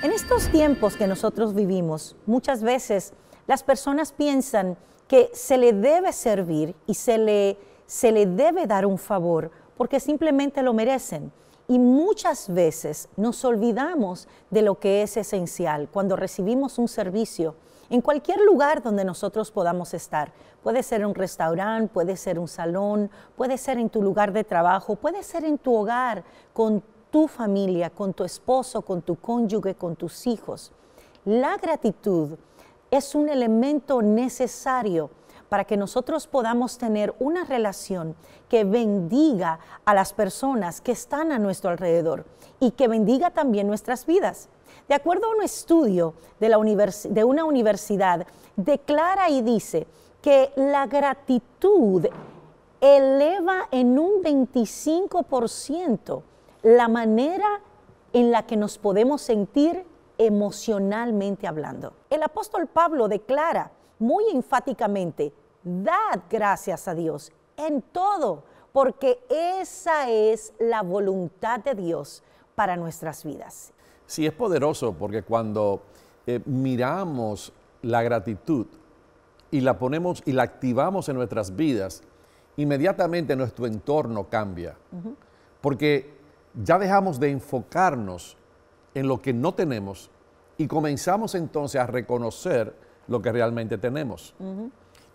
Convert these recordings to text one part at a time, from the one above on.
En estos tiempos que nosotros vivimos, muchas veces las personas piensan que se le debe servir y se le, se le debe dar un favor porque simplemente lo merecen. Y muchas veces nos olvidamos de lo que es esencial cuando recibimos un servicio en cualquier lugar donde nosotros podamos estar. Puede ser un restaurante, puede ser un salón, puede ser en tu lugar de trabajo, puede ser en tu hogar con tu familia, con tu esposo, con tu cónyuge, con tus hijos. La gratitud es un elemento necesario para que nosotros podamos tener una relación que bendiga a las personas que están a nuestro alrededor y que bendiga también nuestras vidas. De acuerdo a un estudio de, una universidad, declara y dice que la gratitud eleva en un 25% la manera en la que nos podemos sentir emocionalmente hablando. El apóstol Pablo declara muy enfáticamente, dad gracias a Dios en todo, porque esa es la voluntad de Dios para nuestras vidas. Sí, es poderoso porque cuando eh, miramos la gratitud y la ponemos y la activamos en nuestras vidas, inmediatamente nuestro entorno cambia. Porque ya dejamos de enfocarnos en lo que no tenemos y comenzamos entonces a reconocer lo que realmente tenemos.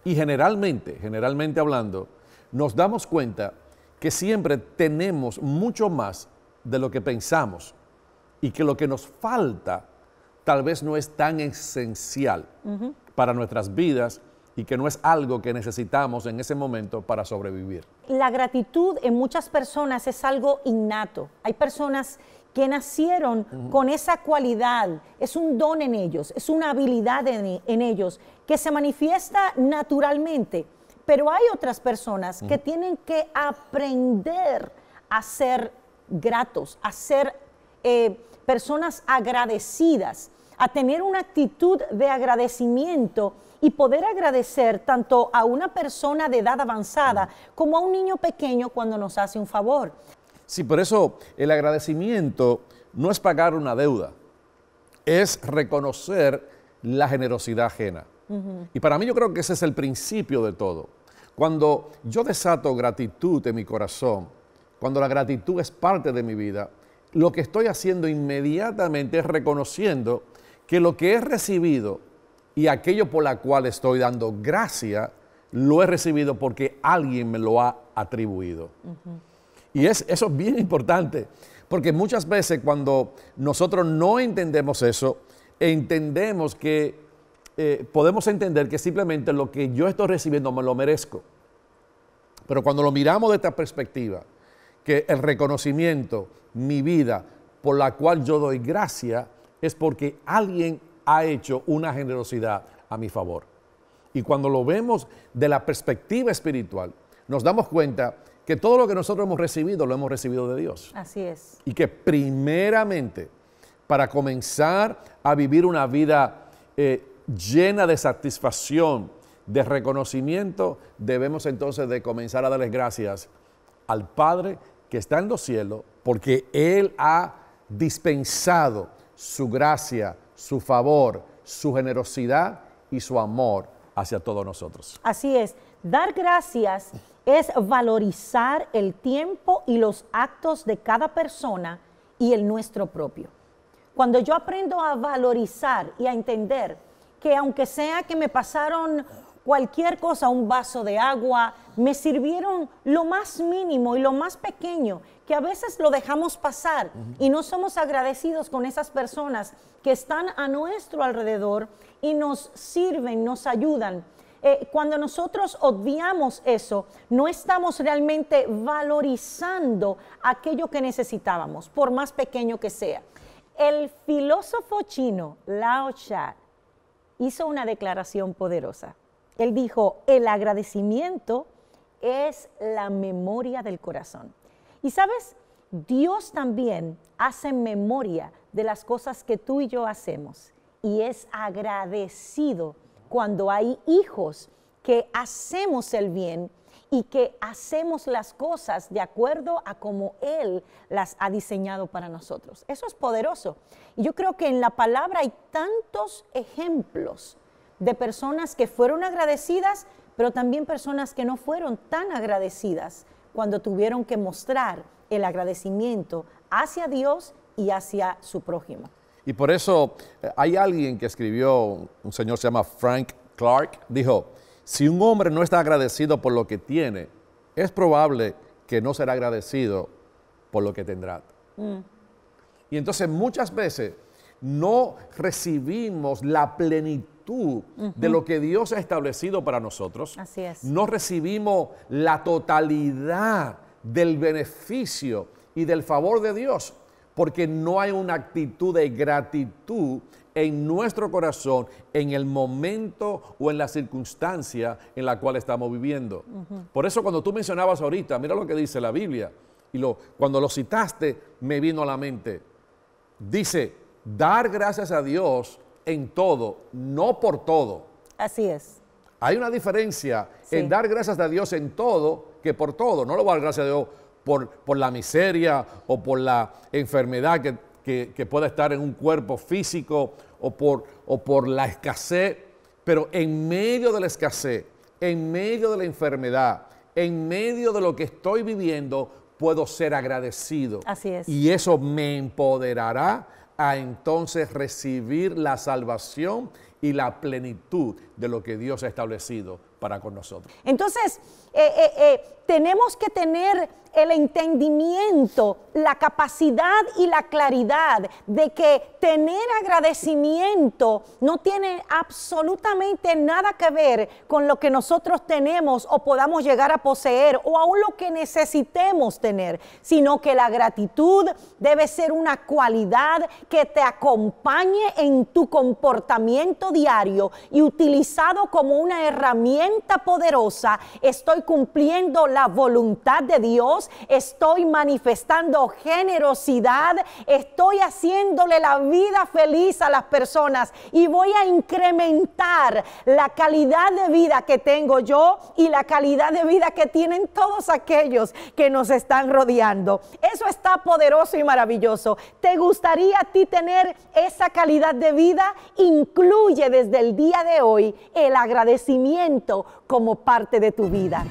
Y generalmente, generalmente hablando, nos damos cuenta que siempre tenemos mucho más de lo que pensamos y que lo que nos falta tal vez no es tan esencial para nuestras vidas, y que no es algo que necesitamos en ese momento para sobrevivir. La gratitud en muchas personas es algo innato. Hay personas que nacieron con esa cualidad, es un don en ellos, es una habilidad en, ellos que se manifiesta naturalmente, pero hay otras personas que tienen que aprender a ser gratos, a ser eh, personas agradecidas, a tener una actitud de agradecimiento y poder agradecer tanto a una persona de edad avanzada como a un niño pequeño cuando nos hace un favor. Sí, por eso el agradecimiento no es pagar una deuda, es reconocer la generosidad ajena. Y para mí yo creo que ese es el principio de todo. Cuando yo desato gratitud en mi corazón, cuando la gratitud es parte de mi vida, lo que estoy haciendo inmediatamente es reconociendo que lo que he recibido y aquello por la cual estoy dando gracia lo he recibido porque alguien me lo ha atribuido. Y es, eso es bien importante, porque muchas veces cuando nosotros no entendemos eso, entendemos que eh, podemos entender que simplemente lo que yo estoy recibiendo me lo merezco. Pero cuando lo miramos de esta perspectiva, que el reconocimiento, mi vida, por la cual yo doy gracia, es porque alguien ha hecho una generosidad a mi favor. Y cuando lo vemos de la perspectiva espiritual, nos damos cuenta que todo lo que nosotros hemos recibido lo hemos recibido de Dios. Así es. Y que primeramente, para comenzar a vivir una vida eh, llena de satisfacción, de reconocimiento, debemos entonces de comenzar a darles gracias al Padre que está en los cielos, porque Él ha dispensado su gracia su favor, su generosidad y su amor hacia todos nosotros. Así es, dar gracias es valorizar el tiempo y los actos de cada persona y el nuestro propio. Cuando yo aprendo a valorizar y a entender que aunque sea que me pasaron cualquier cosa, un vaso de agua, me sirvieron lo más mínimo y lo más pequeño, que a veces lo dejamos pasar y no somos agradecidos con esas personas que están a nuestro alrededor y nos sirven, nos ayudan. Eh, cuando nosotros odiamos eso, no estamos realmente valorizando aquello que necesitábamos, por más pequeño que sea. El filósofo chino Lao Tse hizo una declaración poderosa. Él dijo, el agradecimiento es la memoria del corazón. Y sabes, Dios también hace memoria de las cosas que tú y yo hacemos y es agradecido cuando hay hijos que hacemos el bien y que hacemos las cosas de acuerdo a como Él las ha diseñado para nosotros. Eso es poderoso. Y yo creo que en la palabra hay tantos ejemplos de personas que fueron agradecidas, pero también personas que no fueron tan agradecidas cuando tuvieron que mostrar el agradecimiento hacia Dios y hacia su prójimo. Y por eso eh, hay alguien que escribió, un señor se llama Frank Clark, dijo, si un hombre no está agradecido por lo que tiene, es probable que no será agradecido por lo que tendrá. Mm. Y entonces muchas veces no recibimos la plenitud de lo que Dios ha establecido para nosotros, no recibimos la totalidad del beneficio y del favor de Dios, porque no hay una actitud de gratitud en nuestro corazón en el momento o en la circunstancia en la cual estamos viviendo. Por eso cuando tú mencionabas ahorita, mira lo que dice la Biblia, y lo, cuando lo citaste me vino a la mente, dice, dar gracias a Dios en todo, no por todo. Así es. Hay una diferencia en dar gracias a Dios en todo que por todo. No lo voy a dar gracias a Dios por, la miseria o por la enfermedad que, que, pueda estar en un cuerpo físico o por, o por la escasez. Pero en medio de la escasez, en medio de la enfermedad, en medio de lo que estoy viviendo, puedo ser agradecido. Así es. Y eso me empoderará a entonces recibir la salvación y la plenitud de lo que Dios ha establecido para con nosotros. Entonces, eh, eh, eh tenemos que tener el entendimiento, la capacidad y la claridad de que tener agradecimiento no tiene absolutamente nada que ver con lo que nosotros tenemos o podamos llegar a poseer o aún lo que necesitemos tener, sino que la gratitud debe ser una cualidad que te acompañe en tu comportamiento diario y utilizado como una herramienta poderosa, estoy cumpliendo la voluntad de Dios, estoy manifestando generosidad, estoy haciéndole la vida feliz a las personas y voy a incrementar la calidad de vida que tengo yo y la calidad de vida que tienen todos aquellos que nos están rodeando. Eso está poderoso y maravilloso. ¿Te gustaría a ti tener esa calidad de vida? Incluye desde el día de hoy el agradecimiento como parte de tu vida.